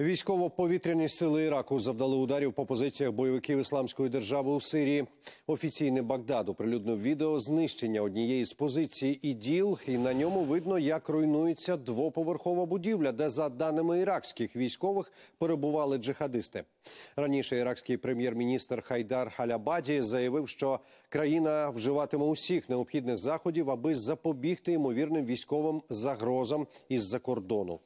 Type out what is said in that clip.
Військово-повітряні сили Іраку завдали ударів по позиціях бойовиків ісламської держави у Сирії. Офіційний Багдад оприлюднив відео знищення однієї з позицій іділ, і на ньому видно, як руйнується двоповерхова будівля, де, за даними іракських військових, перебували джихадисти. Раніше іракський прем'єр-міністр Хайдар Халябаді заявив, що країна вживатиме усіх необхідних заходів, аби запобігти ймовірним військовим загрозам із за кордону.